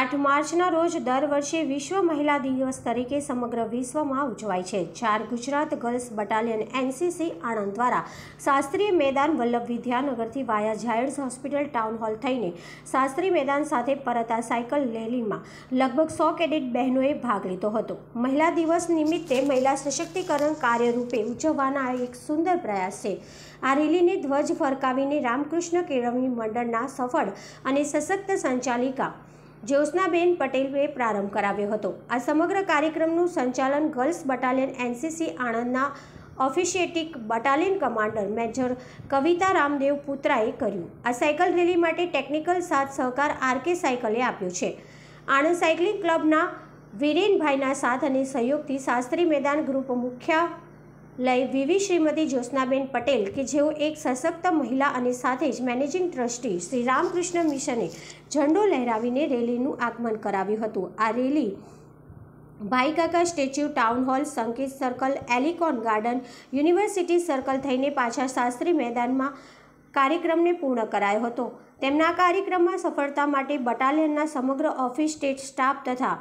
આઠ માર્ચના રોજ દર વર્ષે વિશ્વ મહિલા દિવસ તરીકે સમગ્ર વિશ્વમાં ઉજવાય છે ચાર Gujarat girls battalion NCC Anand દ્વારા શાસ્ત્રીય મેદાન વલ્લભ વિદ્યાનગરથી via Zydus hospital town hall થઈને શાસ્ત્રીય મેદાન સાથે પરતા સાયકલ રેલીમાં લગભગ સો કેડેટ બહેનોએ ભાગ લીધો હતો મહિલા દિવસ નિમિત્તે મહિલા સશક્તિકરણ કાર્યરૂપે ઉજવવાના એક સુંદર પ્રયાસ છે આ રેલીને ધ્વજ ફરકાવીને રામકૃષ્ણ કેળવણી મંડળના સફળ અને સશક્ત સંચાલિકા જ્યોત્સનાબેન પટેલે પ્રારંભ કરાવ્યો હતો આ સમગ્ર કાર્યક્રમનું સંચાલન ગર્લ્સ બટાલિયન એનસીસી આણંદના officiating battalion commander major Kavita Ramdev પુત્રાએ કર્યું આ સાયકલ રેલી માટે ટેકનિકલ સાથ સહકાર આરકે સાયકલે આપ્યો છે આણંદ સાયકલિંગ ક્લબના વિરેનભાઈના સાથ અને સહયોગથી શાસ્ત્રી મેદાન ગ્રુપ મુખ્ય લઈ વીવી શ્રીમતી જ્યોત્સનાબેન પટેલ કે જેઓ એક સશક્ત મહિલા અને સાથે જ મેનેજિંગ ટ્રસ્ટી શ્રી રામકૃષ્ણ મિશને ઝંડો લહેરાવીને રેલીનું આગમન કરાવ્યું હતું આ rally Bhaikaka statue town hall Sanket circle Elecon garden university circle થઈને પાછા શાસ્ત્રી મેદાનમાં કાર્યક્રમને પૂર્ણ કરાયો હતો તેમના કાર્યક્રમમાં સફળતા માટે બટાલિયનના સમગ્ર ઓફિસ સ્ટેટ સ્ટાફ તથા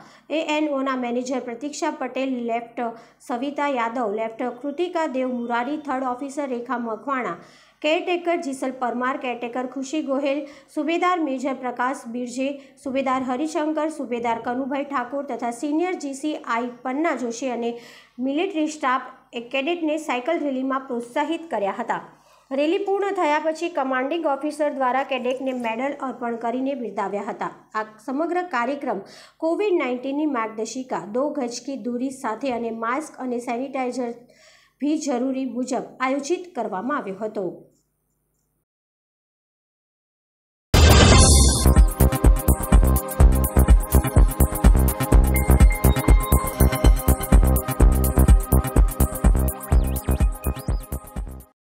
એએનઓના manager Pratiksha Patel left Savita Yadav left Kritika Dev Murari third officer Rekha Makwana caretaker Jeesal Parmar caretaker Khushi Gohel subedar major Prakash Birje subedar Harishankar subedar Kanubhai Thakor તથા senior GC I Panna Joshi અને મિલિટરી સ્ટાફ એ કેડેટને સાયકલ રેલીમાં પ્રોત્સાહિત કર્યા હતા રેલી પૂર્ણ થયા પછી કમાન્ડિંગ ઓફિસર દ્વારા કેડેટને મેડલ અર્પણ કરીને બિરદાવ્યા હતા આ સમગ્ર કાર્યક્રમ કોવિડ નાઇન્ટીનની માર્ગદર્શિકા દો ગજકી દૂરી સાથે અને માસ્ક અને સેનિટાઇઝર ભી જરૂરી મુજબ આયોજિત કરવામાં આવ્યો હતો